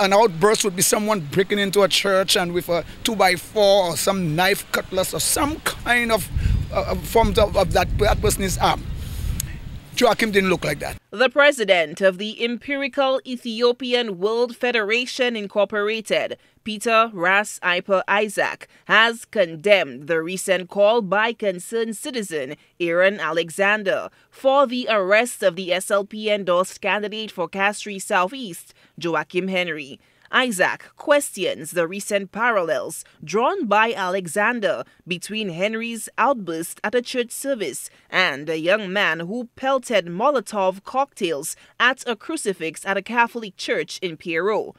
An outburst would be someone breaking into a church and with a two by four or some knife, cutlass, or some kind of uh, form of, of that, that person's arm. Joachim didn't look like that. The president of the Empirical Ethiopian World Federation Incorporated, Peter Ras Iper Isaac, has condemned the recent call by concerned citizen Aaron Alexander for the arrest of the SLP endorsed candidate for Castries Southeast, Joachim Henry. Isaac questions the recent parallels drawn by Alexander between Henry's outburst at a church service and a young man who pelted Molotov cocktails at a crucifix at a Catholic church in Pierrot.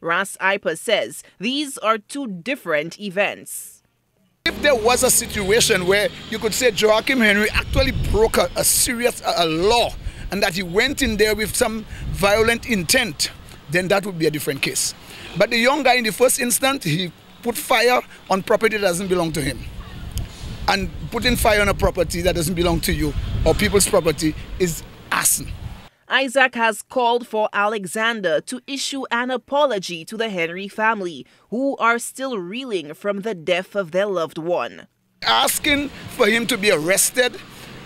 Ras Iper says these are two different events if there was a situation where you could say Joachim Henry actually broke a, a serious a, a law and that he went in there with some violent intent, then that would be a different case. But the young guy in the first instance, he put fire on property that doesn't belong to him. And putting fire on a property that doesn't belong to you or people's property is arson. Isaac has called for Alexander to issue an apology to the Henry family, who are still reeling from the death of their loved one. Asking for him to be arrested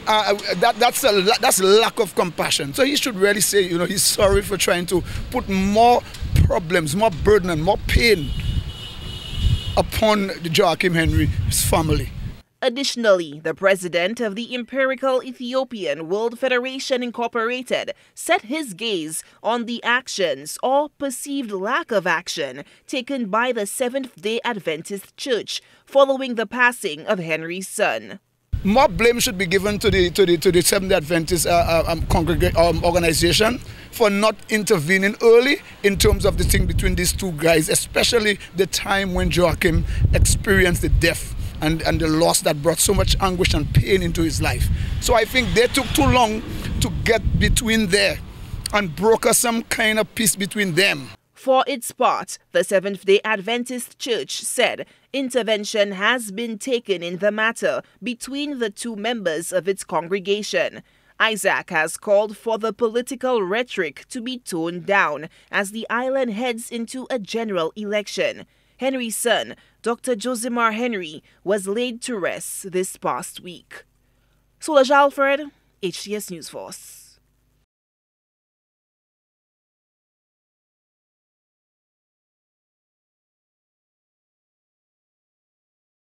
uh, that, that's a that's a lack of compassion. So he should really say, you know, he's sorry for trying to put more problems, more burden, and more pain upon the Joachim Henry's family. Additionally, the president of the Empirical Ethiopian World Federation Incorporated set his gaze on the actions or perceived lack of action taken by the Seventh day Adventist Church following the passing of Henry's son more blame should be given to the to the to the Seventh Adventist uh, uh um, um, organization for not intervening early in terms of the thing between these two guys, especially the time when Joachim experienced the death and and the loss that brought so much anguish and pain into his life. So I think they took too long to get between there and broker some kind of peace between them. For its part, the Seventh day Adventist Church said intervention has been taken in the matter between the two members of its congregation. Isaac has called for the political rhetoric to be toned down as the island heads into a general election. Henry's son, Dr. Josimar Henry, was laid to rest this past week. Sola Alfred, HTS News Force.